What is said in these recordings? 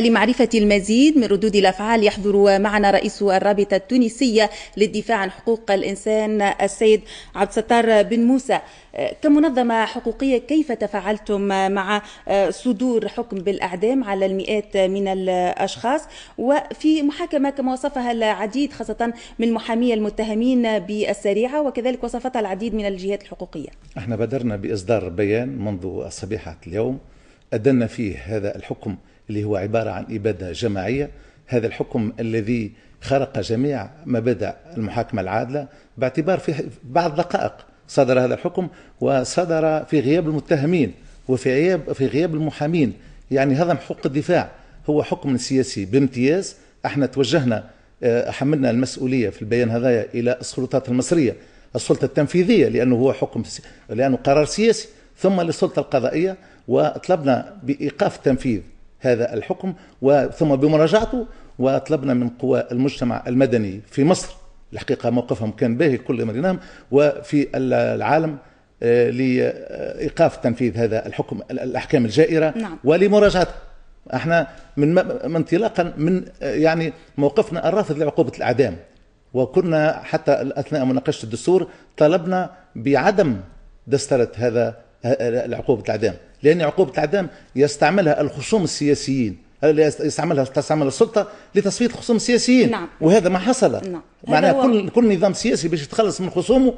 لمعرفة المزيد من ردود الأفعال يحضر معنا رئيس الرابطة التونسية للدفاع عن حقوق الإنسان السيد عبد الستار بن موسى آه، كمنظمة حقوقية كيف تفاعلتم مع آه، صدور حكم بالإعدام على المئات من الأشخاص وفي محاكمة كما وصفها العديد خاصة من محامية المتهمين بالسريعة وكذلك وصفتها العديد من الجهات الحقوقية احنا بدرنا بإصدار بيان منذ صبيحة اليوم أدنا فيه هذا الحكم اللي هو عبارة عن إبادة جماعية هذا الحكم الذي خرق جميع مبادئ المحاكمة العادلة باعتبار في بعض دقائق صدر هذا الحكم وصدر في غياب المتهمين وفي غياب في غياب المحامين يعني هضم حق الدفاع هو حكم سياسي بامتياز احنا توجهنا آه، حملنا المسؤوليه في البيان هذايا الى السلطات المصريه السلطه التنفيذيه لانه هو حكم لانه قرار سياسي ثم للسلطه القضائيه وطلبنا بايقاف التنفيذ هذا الحكم ثم بمراجعته وطلبنا من قوى المجتمع المدني في مصر الحقيقة موقفهم كان باهي كل مرينام وفي العالم آه، لإيقاف تنفيذ هذا الحكم الأحكام الجائرة نعم. ولمراجعته احنا من انطلاقا من آه، يعني موقفنا الرافض لعقوبة الأعدام وكنا حتى اثناء مناقشه الدستور طلبنا بعدم دسترة هذا العقوبه الاعدام لان عقوبه الاعدام يستعملها الخصوم السياسيين يستعملها تستعمل السلطه لتصفيه الخصوم السياسيين نعم. وهذا ما حصل نعم. معناها هو... كل كل نظام سياسي باش يتخلص من خصومه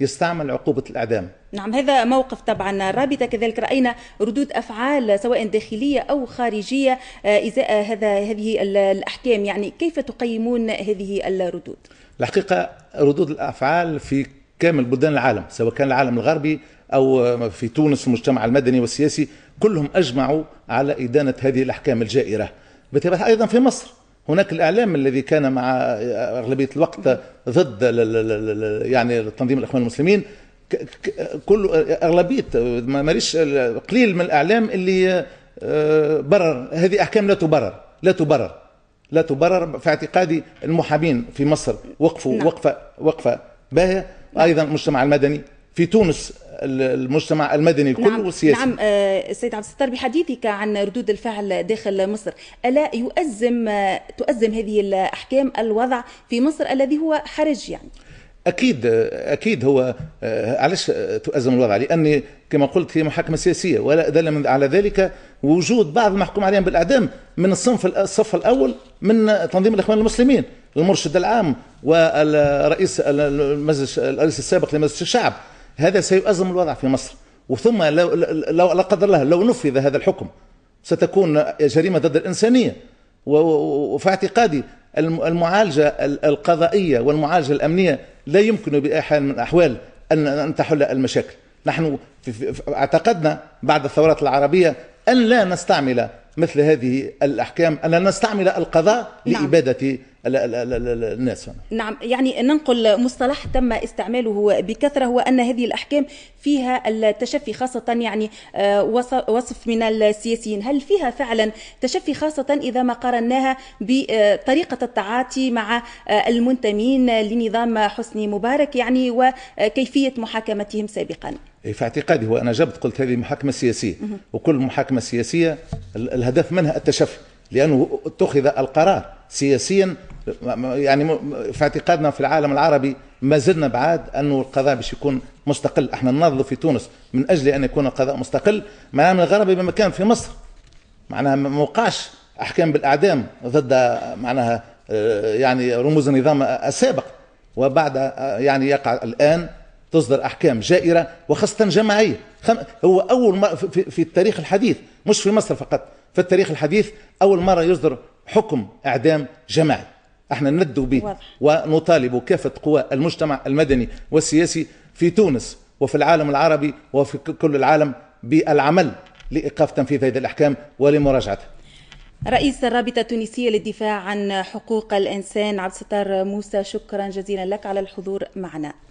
يستعمل عقوبة الإعدام نعم هذا موقف طبعا رابطة كذلك رأينا ردود أفعال سواء داخلية أو خارجية آه، إزاء هذا هذه الأحكام يعني كيف تقيمون هذه الردود؟ الحقيقة ردود الأفعال في كامل بلدان العالم سواء كان العالم الغربي أو في تونس المجتمع المدني والسياسي كلهم أجمعوا على إدانة هذه الأحكام الجائرة بالطبع أيضا في مصر هناك الاعلام الذي كان مع اغلبيه الوقت ضد يعني تنظيم الاخوان المسلمين كل اغلبيه ماليش قليل من الاعلام اللي آه، برر هذه احكام لا تبرر لا تبرر لا تبرر في اعتقادي المحامين في مصر وقفوا نعم. وقفه وقفه باهيه نعم. ايضا المجتمع المدني في تونس المجتمع المدني الكل نعم والسياسي نعم السيد آه، عبد الستار بحديثك عن ردود الفعل داخل مصر ألا يؤزم آه، تؤزم هذه الأحكام الوضع في مصر الذي هو حرج يعني اكيد اكيد هو آه، علاش تؤزم الوضع لاني كما قلت هي محاكمه سياسيه ولا دل على ذلك وجود بعض المحكوم عليهم بالاعدام من الصنف الصف الاول من تنظيم الاخوان المسلمين المرشد العام والرئيس المجلس الرئيس السابق لمجلس الشعب هذا سيؤزم الوضع في مصر وثم لو, لو لا قدر الله لو نفذ هذا الحكم ستكون جريمة ضد الإنسانية وفي اعتقادي المعالجة القضائية والمعالجة الأمنية لا يمكن باي حال من الأحوال أن تحل المشاكل نحن اعتقدنا بعد الثورات العربية أن لا نستعمل مثل هذه الأحكام أن لا نستعمل القضاء نعم. لإبادة نعم. الناس هنا. نعم يعني ننقل مصطلح تم استعماله بكثرة هو أن هذه الأحكام فيها التشفي خاصة يعني آه، وصف من السياسيين هل فيها فعلا تشفي خاصة إذا ما قارناها بطريقة آه، التعاطي مع آه، المنتمين لنظام حسني مبارك يعني وكيفية محاكمتهم سابقا إيه، في اعتقادي هو أنا جبت قلت هذه محاكمة سياسية وكل محاكمة سياسية الهدف منها التشفي لأنه اتخذ القرار سياسيا يعني في اعتقادنا في العالم العربي ما زلنا بعاد انه القضاء باش يكون مستقل احنا ننظر في تونس من اجل ان يكون القضاء مستقل معناها من الغربي بما كان في مصر معناها ما وقعش احكام بالاعدام ضد معناها آه، يعني رموز النظام السابق وبعد آه، يعني يقع الان تصدر احكام جائره وخاصه جماعيه هو اول مره في التاريخ الحديث مش في مصر فقط في التاريخ الحديث اول مره يصدر حكم اعدام جماعي احنا ندو به واضح. ونطالب كافه قوى المجتمع المدني والسياسي في تونس وفي العالم العربي وفي كل العالم بالعمل لايقاف تنفيذ هذه الاحكام ولمراجعتها رئيس الرابطة التونسية للدفاع عن حقوق الإنسان عبد الستار موسى شكرا جزيلا لك على الحضور معنا